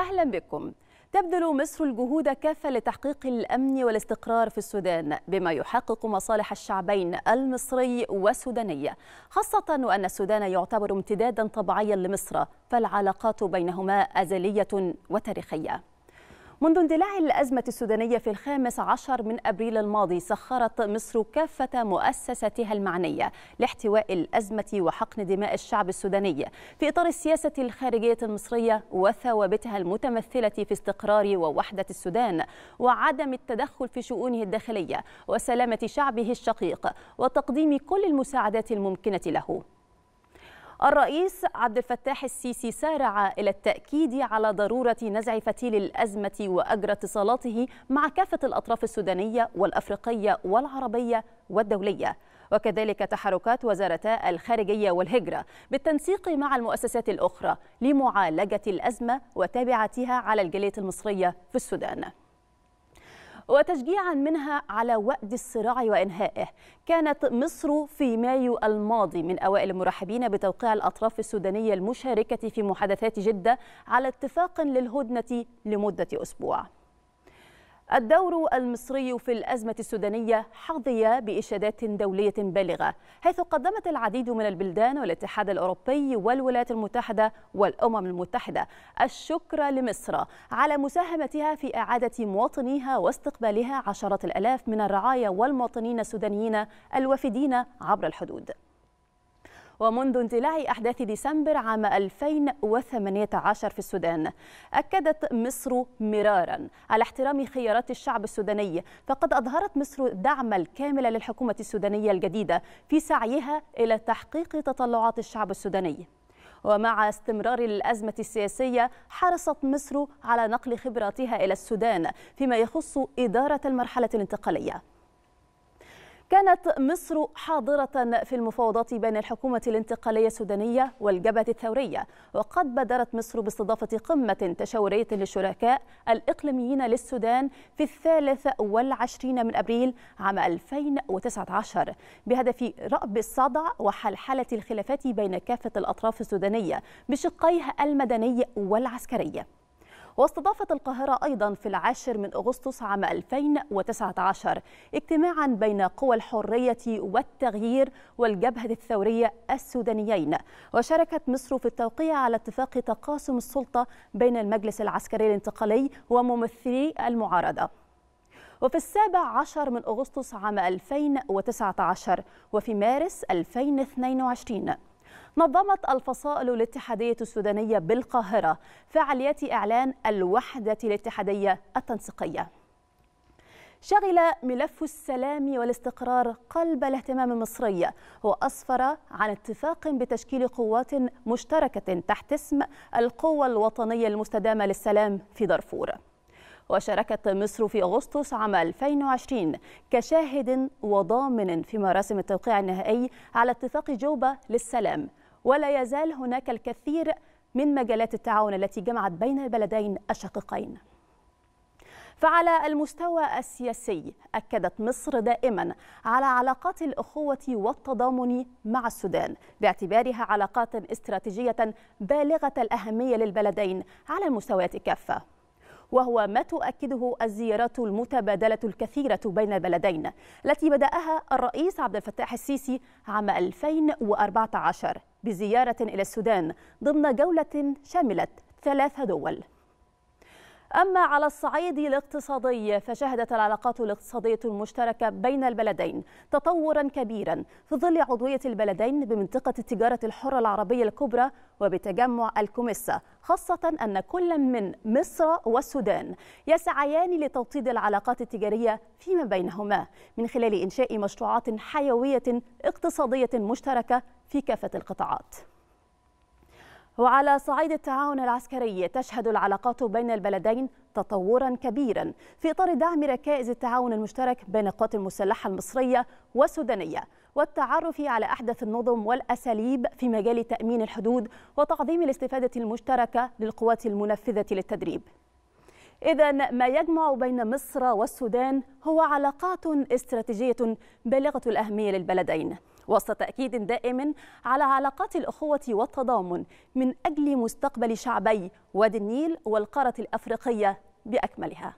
أهلا بكم تبذل مصر الجهود كافة لتحقيق الأمن والاستقرار في السودان بما يحقق مصالح الشعبين المصري والسوداني خاصة وأن السودان يعتبر امتدادا طبيعيا لمصر فالعلاقات بينهما أزلية وتاريخية منذ اندلاع الأزمة السودانية في الخامس عشر من أبريل الماضي سخرت مصر كافة مؤسساتها المعنية لاحتواء الأزمة وحقن دماء الشعب السوداني في إطار السياسة الخارجية المصرية وثوابتها المتمثلة في استقرار ووحدة السودان وعدم التدخل في شؤونه الداخلية وسلامة شعبه الشقيق وتقديم كل المساعدات الممكنة له الرئيس عبد الفتاح السيسي سارع إلى التأكيد على ضرورة نزع فتيل الأزمة وأجرى اتصالاته مع كافة الأطراف السودانية والأفريقية والعربية والدولية وكذلك تحركات وزارتا الخارجية والهجرة بالتنسيق مع المؤسسات الأخرى لمعالجة الأزمة وتابعتها على الجالية المصرية في السودان وتشجيعا منها على وأد الصراع وإنهائه كانت مصر في مايو الماضي من أوائل المرحبين بتوقيع الأطراف السودانية المشاركة في محادثات جدة على اتفاق للهدنة لمدة أسبوع الدور المصري في الأزمة السودانية حظي بإشادات دولية بالغة حيث قدمت العديد من البلدان والاتحاد الأوروبي والولايات المتحدة والأمم المتحدة الشكر لمصر على مساهمتها في إعادة مواطنيها واستقبالها عشرات الألاف من الرعايا والمواطنين السودانيين الوافدين عبر الحدود ومنذ اندلاع أحداث ديسمبر عام 2018 في السودان أكدت مصر مرارا على احترام خيارات الشعب السوداني فقد أظهرت مصر دعم الكامل للحكومة السودانية الجديدة في سعيها إلى تحقيق تطلعات الشعب السوداني ومع استمرار الأزمة السياسية حرصت مصر على نقل خبراتها إلى السودان فيما يخص إدارة المرحلة الانتقالية كانت مصر حاضرة في المفاوضات بين الحكومة الانتقالية السودانية والجبهة الثورية وقد بادرت مصر باستضافة قمة تشاورية للشركاء الإقليميين للسودان في الثالث والعشرين من أبريل عام 2019 بهدف رأب الصدع وحلحلة الخلافات بين كافة الأطراف السودانية بشقيها المدني والعسكري واستضافت القاهرة أيضا في العاشر من أغسطس عام 2019 اجتماعا بين قوى الحرية والتغيير والجبهة الثورية السودانيين وشاركت مصر في التوقيع على اتفاق تقاسم السلطة بين المجلس العسكري الانتقالي وممثلي المعارضة وفي السابع عشر من أغسطس عام 2019 وفي مارس 2022 نظمت الفصائل الاتحادية السودانية بالقاهرة فعاليات إعلان الوحدة الاتحادية التنسيقية شغل ملف السلام والاستقرار قلب الاهتمام المصري وأسفر عن اتفاق بتشكيل قوات مشتركة تحت اسم القوة الوطنية المستدامة للسلام في دارفور وشاركت مصر في أغسطس عام 2020 كشاهد وضامن في مراسم التوقيع النهائي على اتفاق جوبا للسلام ولا يزال هناك الكثير من مجالات التعاون التي جمعت بين البلدين الشقيقين فعلى المستوى السياسي أكدت مصر دائما على علاقات الأخوة والتضامن مع السودان باعتبارها علاقات استراتيجية بالغة الأهمية للبلدين على المستويات كافة وهو ما تؤكده الزيارات المتبادلة الكثيرة بين البلدين التي بدأها الرئيس عبد الفتاح السيسي عام 2014 بزيارة إلى السودان ضمن جولة شملت ثلاث دول أما على الصعيد الاقتصادي فشهدت العلاقات الاقتصادية المشتركة بين البلدين تطورا كبيرا في ظل عضوية البلدين بمنطقة التجارة الحرة العربية الكبرى وبتجمع الكوميسا خاصة أن كل من مصر والسودان يسعيان لتوطيد العلاقات التجارية فيما بينهما من خلال إنشاء مشروعات حيوية اقتصادية مشتركة في كافة القطاعات وعلى صعيد التعاون العسكري تشهد العلاقات بين البلدين تطورا كبيرا في اطار دعم ركائز التعاون المشترك بين القوات المسلحه المصريه والسودانيه والتعرف على احدث النظم والاساليب في مجال تامين الحدود وتعظيم الاستفاده المشتركه للقوات المنفذه للتدريب. إذا ما يجمع بين مصر والسودان هو علاقات استراتيجية بالغة الأهمية للبلدين وسط تأكيد دائم على علاقات الأخوة والتضامن من أجل مستقبل شعبي وادي النيل والقارة الأفريقية بأكملها